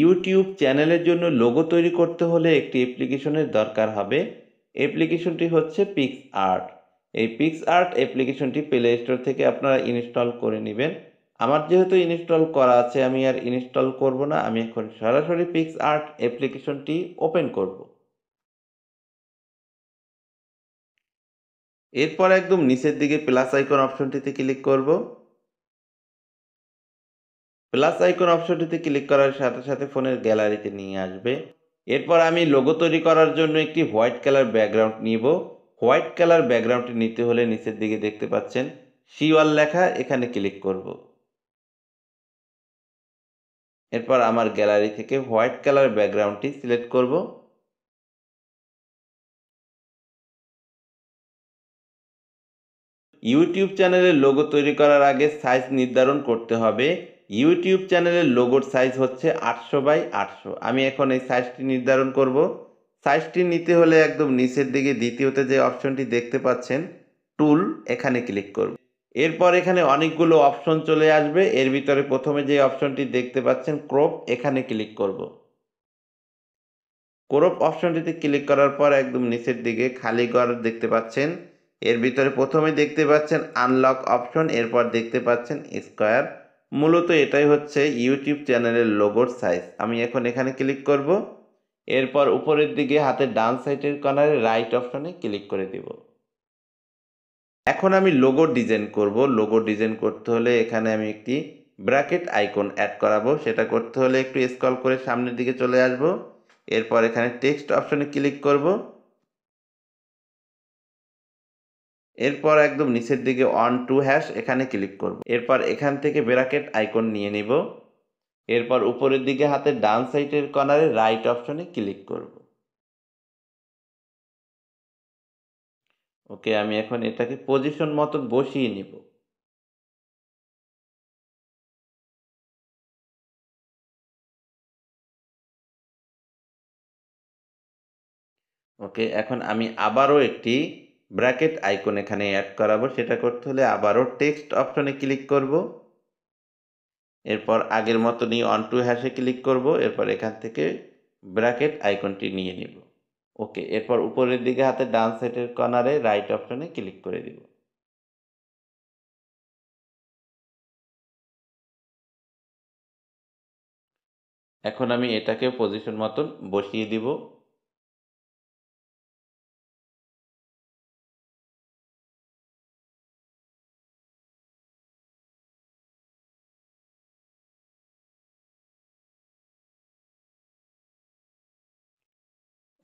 YouTube চ্যানেলের জন্য logo তৈরি করতে হলে একটি অ্যাপ্লিকেশনের দরকার হবে অ্যাপ্লিকেশনটি হচ্ছে পিক্স আর্ট এই পিক্স আর্ট অ্যাপ্লিকেশনটি প্লে স্টোর থেকে আপনারা ইনস্টল করে নেবেন আমার যেহেতু ইনস্টল করা আছে আমি আর ইনস্টল করব না আমি এখন সরাসরি পিক্স আর্ট অ্যাপ্লিকেশনটি ওপেন করব এরপর একদম নিচের দিকে প্লাস আইকন অপশনটিতে ক্লিক করব প্লাস আইকন অপশনটিতে ক্লিক করার সাথে সাথে ফোনের গ্যালারিতে নিয়ে আসবে এরপর আমি লোগো তৈরি করার জন্য একটি হোয়াইট কালার ব্যাকগ্রাউন্ড নিব হোয়াইট কালার ব্যাকগ্রাউন্ডটি নিতে হলে নিচের দিকে দেখতে পাচ্ছেন শিওয়াল লেখা এখানে ক্লিক করব এরপর আমার গ্যালারি থেকে হোয়াইট কালার ব্যাকগ্রাউন্ডটি সিলেক্ট করব ইউটিউব চ্যানেলের লোগো তৈরি করার আগে সাইজ নির্ধারণ করতে হবে ইউটিউব চ্যানেলের লোগোর সাইজ হচ্ছে আটশো বাই আটশো আমি এখন এই সাইজটি নির্ধারণ করব সাইজটি নিতে হলে একদম নিচের দিকে দ্বিতীয়তে যে অপশনটি দেখতে পাচ্ছেন টুল এখানে ক্লিক করব এরপর এখানে অনেকগুলো অপশন চলে আসবে এর ভিতরে প্রথমে যে অপশনটি দেখতে পাচ্ছেন ক্রপ এখানে ক্লিক করব ক্রপ অপশনটিতে ক্লিক করার পর একদম নিচের দিকে খালি ঘর দেখতে পাচ্ছেন এর ভিতরে প্রথমে দেখতে পাচ্ছেন আনলক অপশন এরপর দেখতে পাচ্ছেন স্কোয়ার মূলত এটাই হচ্ছে ইউটিউব চ্যানেলের লোগোর সাইজ আমি এখন এখানে ক্লিক করব এরপর উপরের দিকে হাতের ডান সাইডের কর্নারে রাইট অপশনে ক্লিক করে দিব এখন আমি লোগো ডিজাইন করব লোগো ডিজাইন করতে হলে এখানে আমি একটি ব্র্যাকেট আইকন অ্যাড করাবো সেটা করতে হলে একটু স্ক্রল করে সামনের দিকে চলে আসব এরপর এখানে টেক্সট অপশনে ক্লিক করবো এরপর একদম নিচের দিকে ওয়ান টু হ্যাশ এখানে ক্লিক করব এরপর এখান থেকে ব্র্যাকেট আইকন নিয়ে নেব এরপর উপরের দিকে হাতে ডান সাইডের কর্নারে রাইট অপশনে ক্লিক করব ওকে আমি এখন এটাকে পজিশন মতো বসিয়ে নিব ওকে এখন আমি আবারও একটি ব্র্যাকেট আইকন এখানে অ্যাড করাবো সেটা করতে হলে আবারও টেক্সট অপশনে ক্লিক করব এরপর আগের মতনই অন টু হ্যাশে ক্লিক করব এরপর এখান থেকে ব্র্যাকেট আইকনটি নিয়ে নিব ওকে এরপর উপরের দিকে হাতে ডান সাইডের কর্নারে রাইট অপশনে ক্লিক করে দিব এখন আমি এটাকে পজিশন মতন বসিয়ে দিব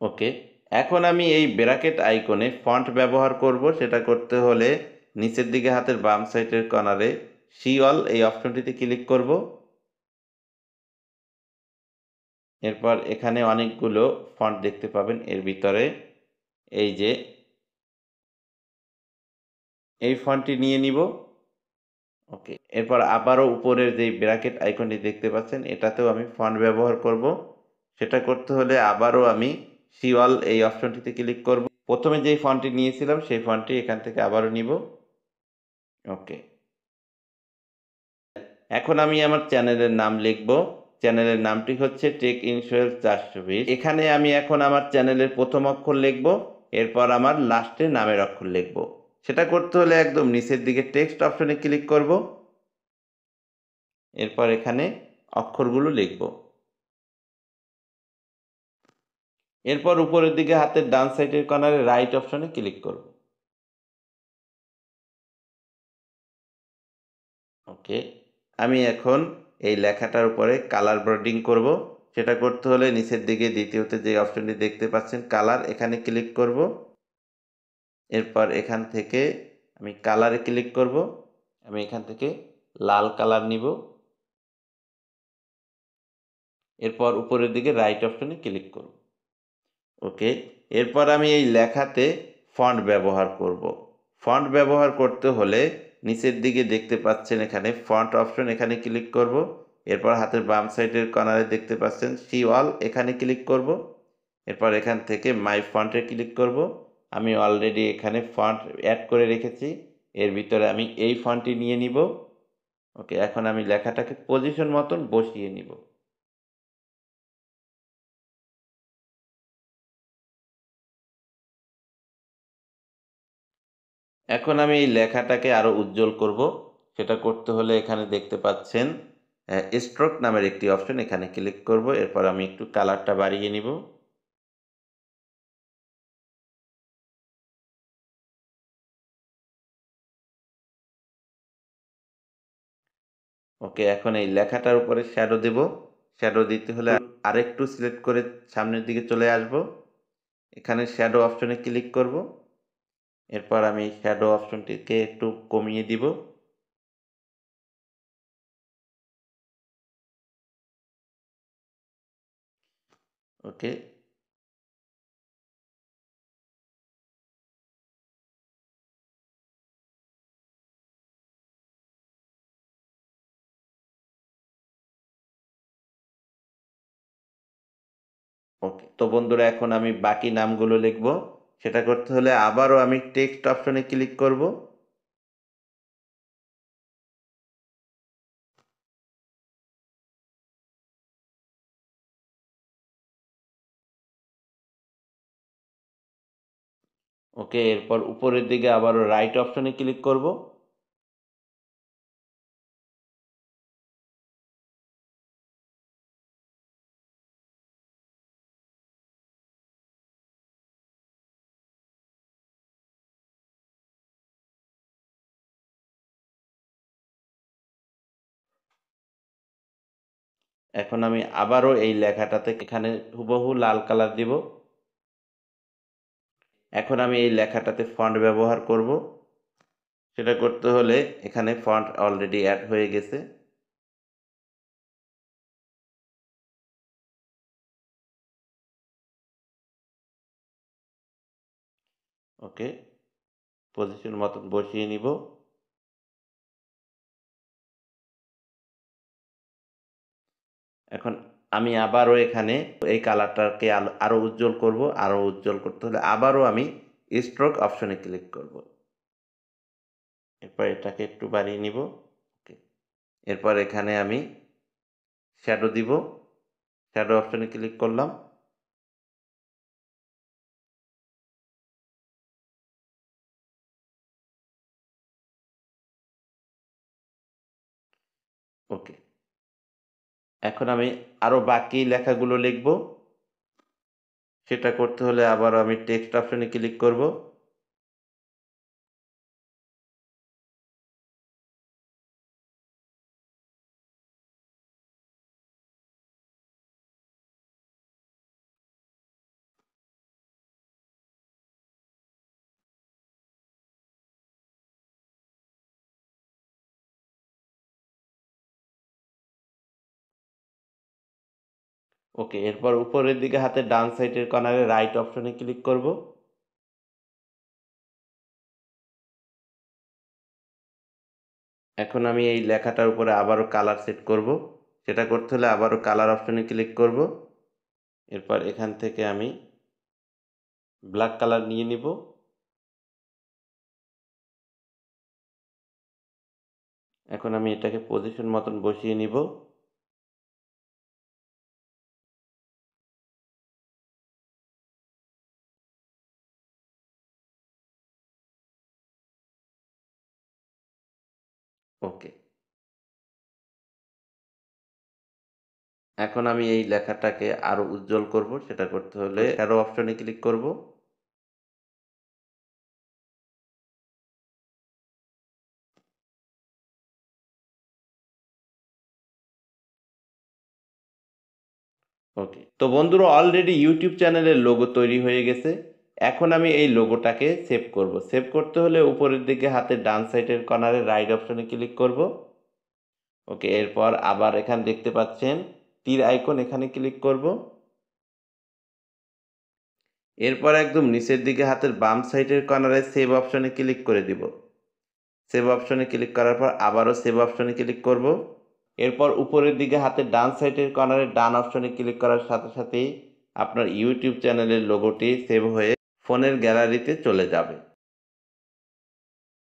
ওকে এখন আমি এই ব্র্যাকেট আইকনে ফন্ট ব্যবহার করব সেটা করতে হলে নিচের দিকে হাতের বাম সাইডের কর্নারে শিওল এই অপশনটিতে ক্লিক করব এরপর এখানে অনেকগুলো ফন্ট দেখতে পাবেন এর ভিতরে এই যে এই ফন্টটি নিয়ে নিব ওকে এরপর আবারও উপরের যে ব্র্যাকেট আইকনটি দেখতে পাচ্ছেন এটাতেও আমি ফন্ট ব্যবহার করব সেটা করতে হলে আবারও আমি শিওয়াল এই অপশনটিতে ক্লিক করব প্রথমে যেই ফন্টটি নিয়েছিলাম সেই ফন্টটি এখান থেকে আবারও নিব ওকে এখন আমি আমার চ্যানেলের নাম লিখব চ্যানেলের নামটি হচ্ছে টেক ইন্স্যুরেন্স চারশো বিশ এখানে আমি এখন আমার চ্যানেলের প্রথম অক্ষর লিখব এরপর আমার লাস্টে নামের অক্ষর লিখব সেটা করতে হলে একদম নিচের দিকে টেক্সট অপশনে ক্লিক করব এরপর এখানে অক্ষরগুলো লিখব এরপর উপরের দিকে হাতের ডান সাইডের কর্নারে রাইট অপশনে ক্লিক করব ওকে আমি এখন এই লেখাটার উপরে কালার ব্রডিং করব সেটা করতে হলে নিচের দিকে দ্বিতীয়তে যে অপশনটি দেখতে পাচ্ছেন কালার এখানে ক্লিক করব এরপর এখান থেকে আমি কালারে ক্লিক করব আমি এখান থেকে লাল কালার নিব এরপর উপরের দিকে রাইট অপশনে ক্লিক করব ওকে এরপর আমি এই লেখাতে ফন্ট ব্যবহার করব। ফন্ট ব্যবহার করতে হলে নিচের দিকে দেখতে পাচ্ছেন এখানে ফন্ট অপশন এখানে ক্লিক করব। এরপর হাতের বাম সাইডের কর্নারে দেখতে পাচ্ছেন সি অল এখানে ক্লিক করব। এরপর এখান থেকে মাই ফন্টে ক্লিক করব। আমি অলরেডি এখানে ফন্ট অ্যাড করে রেখেছি এর ভিতরে আমি এই ফন্টটি নিয়ে নিব ওকে এখন আমি লেখাটাকে পজিশন মতন বসিয়ে নিব এখন আমি এই লেখাটাকে আরও উজ্জ্বল করব সেটা করতে হলে এখানে দেখতে পাচ্ছেন স্ট্রোক নামের একটি অপশন এখানে ক্লিক করব এরপর আমি একটু কালারটা বাড়িয়ে নিব ওকে এখন এই লেখাটার উপরে শ্যাডো দেব শ্যাডো দিতে হলে আরেকটু সিলেক্ট করে সামনের দিকে চলে আসব এখানে শ্যাডো অপশনে ক্লিক করব এরপর আমি শ্যাডো অপশনটিকে একটু কমিয়ে দিব ওকে ওকে তো বন্ধুরা এখন আমি বাকি নামগুলো লিখবো সেটা করতে হলে আবারও আমি টেক্সট অপশনে ক্লিক করব ওকে এরপর উপরের দিকে আবারও রাইট অপশনে ক্লিক করব এখন আমি আবারও এই লেখাটাতে এখানে হুবহু লাল কালার দিব এখন আমি এই লেখাটাতে ফন্ট ব্যবহার করব সেটা করতে হলে এখানে ফন্ট অলরেডি অ্যাড হয়ে গেছে ওকে পজিশন মতন বসিয়ে নিব এখন আমি আবারও এখানে এই কালারটাকে আরও উজ্জ্বল করব আরও উজ্জ্বল করতে হলে আবারও আমি স্ট্রোক অপশনে ক্লিক করব এরপর এটাকে একটু বাড়িয়ে নিব ওকে এরপর এখানে আমি শ্যাডো দিব শ্যাডো অপশনে ক্লিক করলাম ওকে এখন আমি আরও বাকি লেখাগুলো লিখব সেটা করতে হলে আবার আমি টেক্সট অপশনে ক্লিক করব ওকে এরপর উপরের দিকে হাতে ডান সাইডের কর্নারে রাইট অপশনে ক্লিক করব এখন আমি এই লেখাটার উপরে আবারও কালার সেট করব সেটা করতে হলে আবারও কালার অপশনে ক্লিক করব এরপর এখান থেকে আমি ব্ল্যাক কালার নিয়ে নিব এখন আমি এটাকে পজিশন মতন বসিয়ে নিব এখন আমি এই লেখাটাকে আরও উজ্জ্বল করব সেটা করতে হলে আরো অপশনে ক্লিক করব ওকে তো বন্ধুরা অলরেডি ইউটিউব চ্যানেলের লোগো তৈরি হয়ে গেছে এখন আমি এই লোগোটাকে সেভ করব সেভ করতে হলে উপরের দিকে হাতের ডান সাইডের কর্নারে রাইট অপশনে ক্লিক করব ওকে এরপর আবার এখানে দেখতে পাচ্ছেন তীর আইকন এখানে ক্লিক করব এরপর একদম নিচের দিকে হাতের বাম সাইডের কর্নারে সেভ অপশনে ক্লিক করে দিব সেভ অপশনে ক্লিক করার পর আবারও সেভ অপশনে ক্লিক করব এরপর উপরের দিকে হাতের ডান সাইডের কর্নারে ডান অপশনে ক্লিক করার সাথে সাথেই আপনার ইউটিউব চ্যানেলের লোগোটি সেভ হয়ে ফোনের গ্যালারিতে চলে যাবে